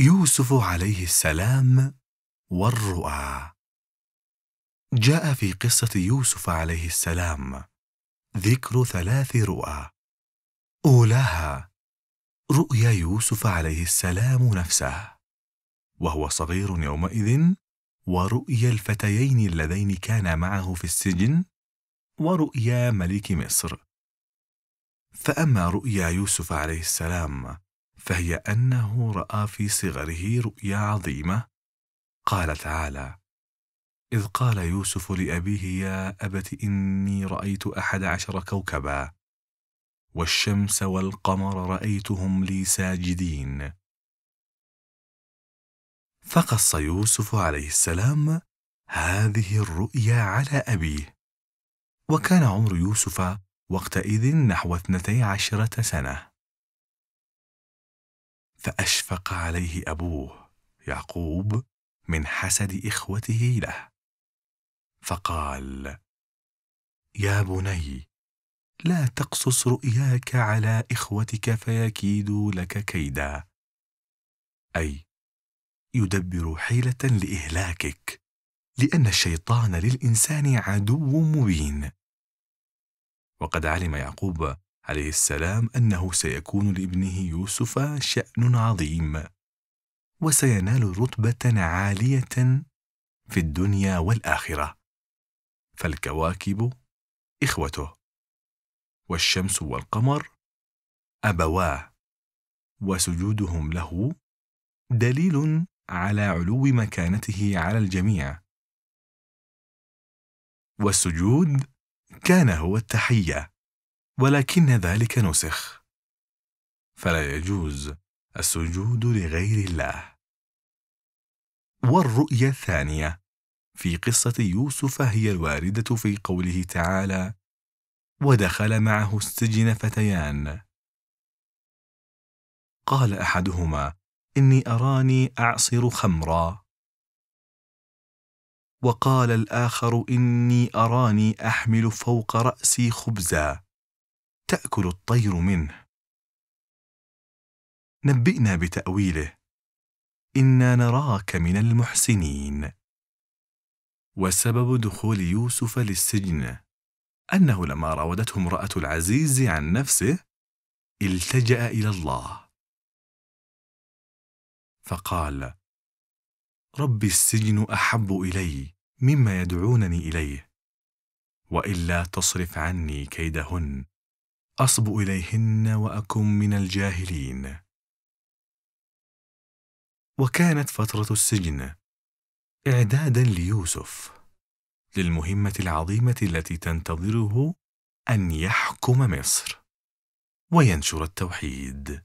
يوسف عليه السلام والرؤى جاء في قصة يوسف عليه السلام ذكر ثلاث رؤى أولاها رؤيا يوسف عليه السلام نفسه وهو صغير يومئذ ورؤيا الفتيين اللذين كان معه في السجن ورؤيا ملك مصر فأما رؤيا يوسف عليه السلام فهي انه راى في صغره رؤيا عظيمه قال تعالى اذ قال يوسف لابيه يا ابت اني رايت احد عشر كوكبا والشمس والقمر رايتهم لي ساجدين فقص يوسف عليه السلام هذه الرؤيا على أبيه وكان عمر يوسف وقتئذ نحو اثنتي عشرة سنة فاشفق عليه ابوه يعقوب من حسد اخوته له فقال يا بني لا تقصص رؤياك على اخوتك فيكيدوا لك كيدا اي يدبر حيله لاهلاكك لان الشيطان للانسان عدو مبين وقد علم يعقوب عليه السلام أنه سيكون لابنه يوسف شأن عظيم وسينال رتبة عالية في الدنيا والآخرة فالكواكب إخوته والشمس والقمر أبواه وسجودهم له دليل على علو مكانته على الجميع والسجود كان هو التحيه ولكن ذلك نسخ فلا يجوز السجود لغير الله والرؤيا الثانيه في قصه يوسف هي الوارده في قوله تعالى ودخل معه السجن فتيان قال احدهما اني اراني اعصر خمرا وقال الاخر اني اراني احمل فوق راسي خبزا تاكل الطير منه نبئنا بتاويله انا نراك من المحسنين وسبب دخول يوسف للسجن انه لما راودته امراه العزيز عن نفسه التجا الى الله فقال رب السجن احب الي مما يدعونني اليه والا تصرف عني كيدهن أصب إليهن وأكن من الجاهلين وكانت فترة السجن إعدادا ليوسف للمهمة العظيمة التي تنتظره أن يحكم مصر وينشر التوحيد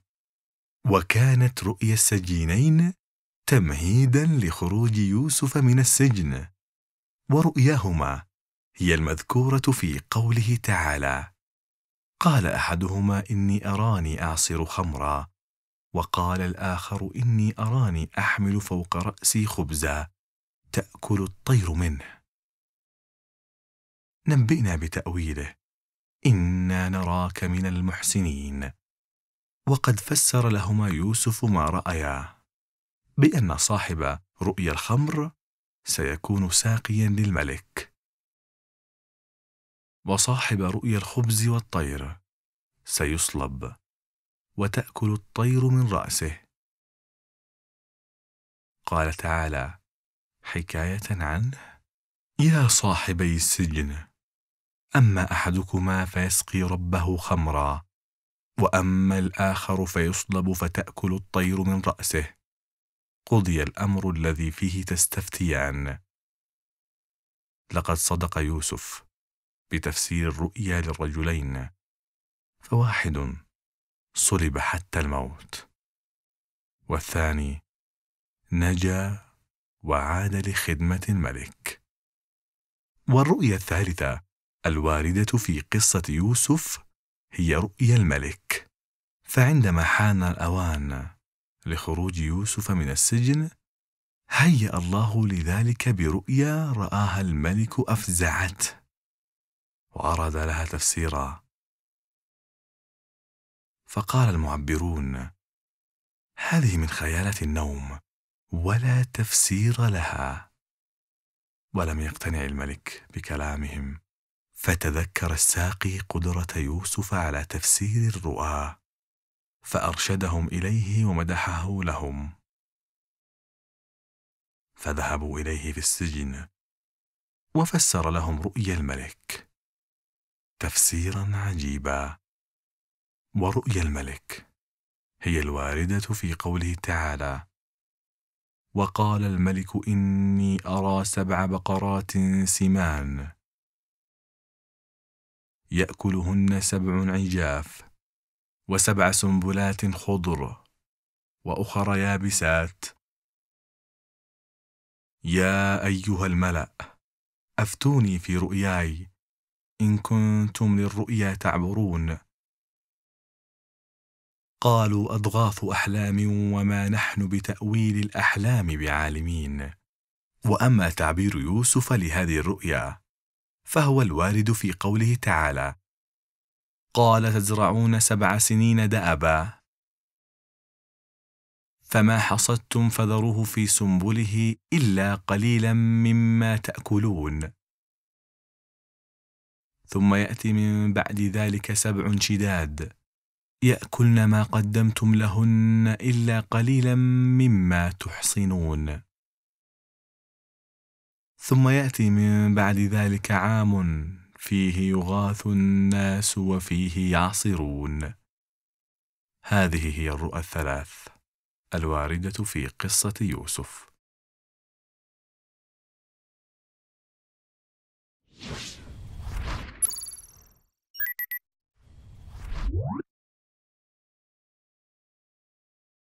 وكانت رؤيا السجينين تمهيدا لخروج يوسف من السجن ورؤياهما هي المذكورة في قوله تعالى قال احدهما اني اراني اعصر خمرا وقال الاخر اني اراني احمل فوق راسي خبزا تاكل الطير منه نبئنا بتاويله انا نراك من المحسنين وقد فسر لهما يوسف ما رايا بان صاحب رؤيا الخمر سيكون ساقيا للملك وصاحب رؤيا الخبز والطير سيصلب وتأكل الطير من رأسه قال تعالى حكاية عنه يا صاحبي السجن أما أحدكما فيسقي ربه خمرا وأما الآخر فيصلب فتأكل الطير من رأسه قضي الأمر الذي فيه تستفتيان لقد صدق يوسف بتفسير رؤيا للرجلين فواحد صلب حتى الموت والثاني نجا وعاد لخدمة الملك والرؤيا الثالثة الواردة في قصة يوسف هي رؤيا الملك فعندما حان الأوان لخروج يوسف من السجن هيأ الله لذلك برؤيا رآها الملك أفزعته وأراد لها تفسيرا فقال المعبرون هذه من خيالات النوم ولا تفسير لها ولم يقتنع الملك بكلامهم فتذكر الساقي قدرة يوسف على تفسير الرؤى فأرشدهم إليه ومدحه لهم فذهبوا إليه في السجن وفسر لهم رؤيا الملك تفسيرا عجيبا ورؤيا الملك هي الوارده في قوله تعالى وقال الملك اني ارى سبع بقرات سمان ياكلهن سبع عجاف وسبع سنبلات خضر واخر يابسات يا ايها الملا افتوني في رؤياي إن كنتم للرؤيا تعبرون قالوا أضغاث أحلام وما نحن بتأويل الأحلام بعالمين وأما تعبير يوسف لهذه الرؤيا فهو الوارد في قوله تعالى قال تزرعون سبع سنين دأبا فما حصدتم فذروه في سنبله إلا قليلا مما تأكلون ثم يأتي من بعد ذلك سبع شداد يأكلن ما قدمتم لهن إلا قليلا مما تحصنون ثم يأتي من بعد ذلك عام فيه يغاث الناس وفيه يعصرون هذه هي الرؤى الثلاث الواردة في قصة يوسف